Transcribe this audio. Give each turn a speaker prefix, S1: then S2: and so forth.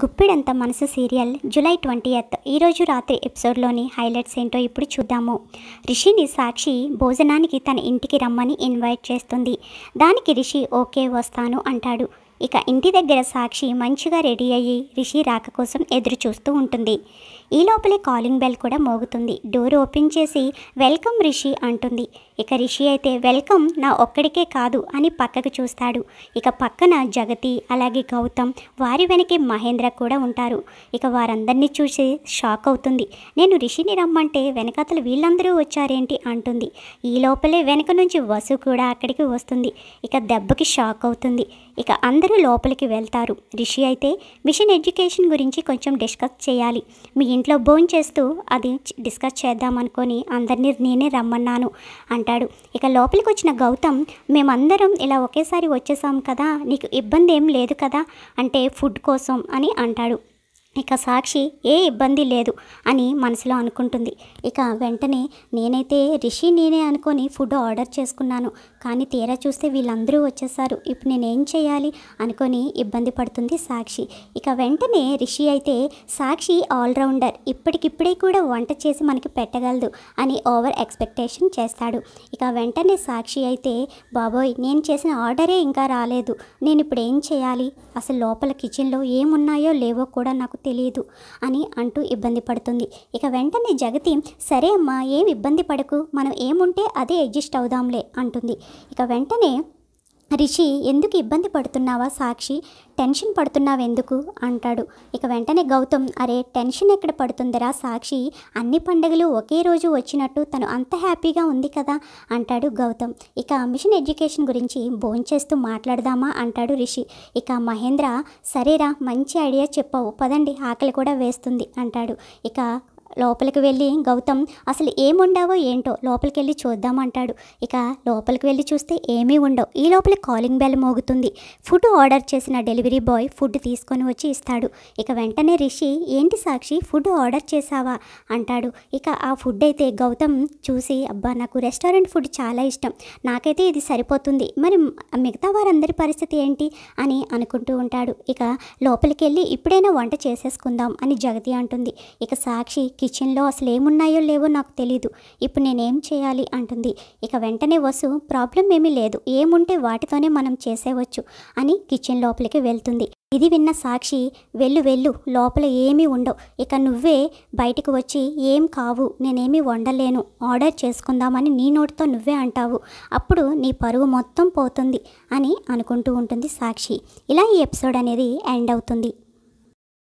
S1: గుప్పిడంత మనసు serial July twenty eighth ఈరోజు రాత్రి ఎపిసోడ్లోని హైలైట్స్ ఏంటో ఇప్పుడు చూద్దాము రిషిని సాక్షి భోజనానికి తన ఇంటికి రమ్మని ఇన్వైట్ చేస్తుంది దానికి రిషి ఓకే వస్తాను అంటాడు ఇక ఇంటి దగ్గర సాక్షి మంచిగా రెడీ అయ్యి రిషి రాక కోసం ఎదురు చూస్తూ ఉంటుంది ఈ లోపలే కాలింగ్ బెల్ కూడా మోగుతుంది డోర్ ఓపెన్ చేసి వెల్కమ్ రిషి అంటుంది ఇక రిషి అయితే వెల్కమ్ నా ఒక్కడికే కాదు అని పక్కకు చూస్తాడు ఇక పక్కన జగతి అలాగే గౌతమ్ వారి వెనక మహేంద్ర కూడా ఉంటారు ఇక వారందరినీ చూసి షాక్ అవుతుంది నేను రిషిని రమ్మంటే వెనకతలు వీళ్ళందరూ వచ్చారేంటి అంటుంది ఈ లోపలే వెనక నుంచి వసు కూడా అక్కడికి వస్తుంది ఇక దెబ్బకి షాక్ అవుతుంది ఇక అందరూ లోపలికి వెళ్తారు రిషి అయితే మిషన్ ఎడ్యుకేషన్ గురించి కొంచెం డిస్కస్ చేయాలి మీ ఇంట్లో భోంచేస్తూ అది డిస్కస్ చేద్దాం అనుకొని అందరినీ నేనే రమ్మన్నాను అంటాడు ఇక లోపలికి వచ్చిన గౌతమ్ మేమందరం ఇలా ఒకేసారి వచ్చేసాం కదా నీకు ఇబ్బంది ఏం లేదు కదా అంటే ఫుడ్ కోసం అని అంటాడు ఇక సాక్షి ఏ ఇబ్బంది లేదు అని మనసులో అనుకుంటుంది ఇక వెంటనే నేనైతే రిషి నేనే అనుకొని ఫుడ్ ఆర్డర్ చేసుకున్నాను కానీ తీరా చూస్తే వీళ్ళందరూ వచ్చేసారు ఇప్పుడు నేనేం చేయాలి అనుకొని ఇబ్బంది పడుతుంది సాక్షి ఇక వెంటనే రిషి అయితే సాక్షి ఆల్రౌండర్ ఇప్పటికిప్పుడే కూడా వంట చేసి మనకి పెట్టగలదు అని ఓవర్ ఎక్స్పెక్టేషన్ చేస్తాడు ఇక వెంటనే సాక్షి అయితే బాబోయ్ నేను చేసిన ఆర్డరే ఇంకా రాలేదు నేను ఇప్పుడు ఏం చేయాలి అసలు లోపల కిచెన్లో ఏమున్నాయో లేవో కూడా నాకు తెలియదు అని అంటూ ఇబ్బంది పడుతుంది ఇక వెంటనే జగతి సరే అమ్మా ఏం ఇబ్బంది పడకు మనం ఏముంటే అదే అడ్జస్ట్ అవుదాంలే అంటుంది ఇక వెంటనే రిషి ఎందుకు ఇబ్బంది పడుతున్నావా సాక్షి టెన్షన్ పడుతున్నావెందుకు అంటాడు ఇక వెంటనే గౌతమ్ అరే టెన్షన్ ఎక్కడ పడుతుందిరా సాక్షి అన్ని పండుగలు ఒకే రోజు వచ్చినట్టు తను అంత హ్యాపీగా ఉంది కదా అంటాడు గౌతమ్ ఇక మిషన్ ఎడ్యుకేషన్ గురించి భోంచేస్తూ మాట్లాడదామా అంటాడు రిషి ఇక మహేంద్ర సరేరా మంచి ఐడియా చెప్పావు పదండి ఆకలి కూడా వేస్తుంది అంటాడు ఇక లోపలికి వెళ్ళి గౌతమ్ అసలు ఏముండావో ఏంటో లోపలికి వెళ్ళి చూద్దామంటాడు ఇక లోపలికి వెళ్ళి చూస్తే ఏమీ ఉండవు ఈ లోపల కాలింగ్ బెల్ మోగుతుంది ఫుడ్ ఆర్డర్ చేసిన డెలివరీ బాయ్ ఫుడ్ తీసుకొని వచ్చి ఇస్తాడు ఇక వెంటనే రిషి ఏంటి సాక్షి ఫుడ్ ఆర్డర్ చేసావా అంటాడు ఇక ఆ ఫుడ్ అయితే గౌతమ్ చూసి అబ్బా నాకు రెస్టారెంట్ ఫుడ్ చాలా ఇష్టం నాకైతే ఇది సరిపోతుంది మరి మిగతా వారందరి పరిస్థితి ఏంటి అని అనుకుంటూ ఉంటాడు ఇక లోపలికి వెళ్ళి ఇప్పుడైనా వంట చేసేసుకుందాం అని జగతి అంటుంది ఇక సాక్షి కిచెన్లో అసలు ఏమున్నాయో లేవో నాకు తెలీదు ఇప్పుడు నేనేం చేయాలి అంటుంది ఇక వెంటనే వసు ప్రాబ్లం ఏమీ లేదు ఏముంటే వాటితోనే మనం చేసేవచ్చు అని కిచెన్ లోపలికి వెళ్తుంది ఇది విన్న సాక్షి వెళ్ళు వెళ్ళు లోపల ఏమీ ఉండవు ఇక నువ్వే బయటకు వచ్చి ఏం కావు నేనేమీ వండలేను ఆర్డర్ చేసుకుందామని నీ నోటితో నువ్వే అంటావు అప్పుడు నీ పరువు మొత్తం పోతుంది అని అనుకుంటూ ఉంటుంది సాక్షి ఇలా ఈ ఎపిసోడ్ అనేది ఎండ్ అవుతుంది